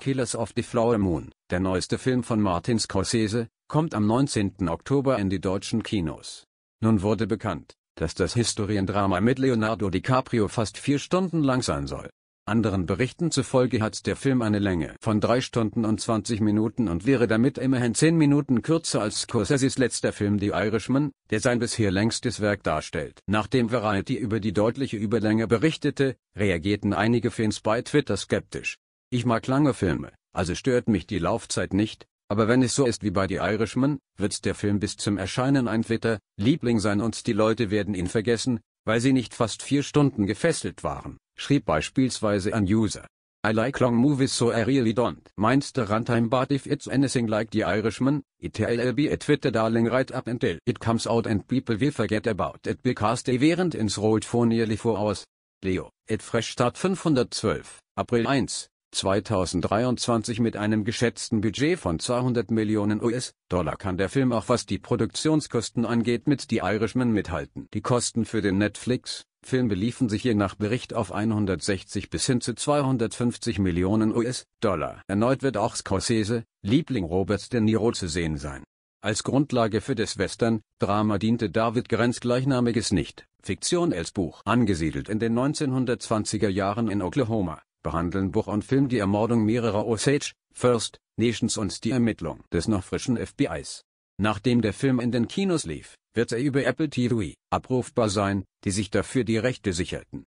Killers of the Flower Moon, der neueste Film von Martin Scorsese, kommt am 19. Oktober in die deutschen Kinos. Nun wurde bekannt, dass das Historiendrama mit Leonardo DiCaprio fast vier Stunden lang sein soll. Anderen Berichten zufolge hat der Film eine Länge von drei Stunden und 20 Minuten und wäre damit immerhin zehn Minuten kürzer als Scorseses letzter Film The Irishman, der sein bisher längstes Werk darstellt. Nachdem Variety über die deutliche Überlänge berichtete, reagierten einige Fans bei Twitter skeptisch. Ich mag lange Filme, also stört mich die Laufzeit nicht, aber wenn es so ist wie bei The Irishman, wird der Film bis zum Erscheinen ein Twitter, Liebling sein und die Leute werden ihn vergessen, weil sie nicht fast vier Stunden gefesselt waren, schrieb beispielsweise ein User. I like long movies so I really don't. Meins der runtime but if it's anything like The Irishman, it'll be a Twitter darling right up until it comes out and people will forget about it because they weren't ins rolled for nearly four hours. Leo, at Fresh Start 512, April 1. 2023 mit einem geschätzten Budget von 200 Millionen US-Dollar kann der Film auch was die Produktionskosten angeht mit Die Irishman mithalten. Die Kosten für den Netflix-Film beliefen sich je nach Bericht auf 160 bis hin zu 250 Millionen US-Dollar. Erneut wird auch Scorsese, Liebling Robert De Niro zu sehen sein. Als Grundlage für das Western-Drama diente David Grenz gleichnamiges Nicht-Fiktion als Buch, angesiedelt in den 1920er Jahren in Oklahoma behandeln Buch und Film die Ermordung mehrerer Osage, First Nations und die Ermittlung des noch frischen FBIs. Nachdem der Film in den Kinos lief, wird er über Apple TV abrufbar sein, die sich dafür die Rechte sicherten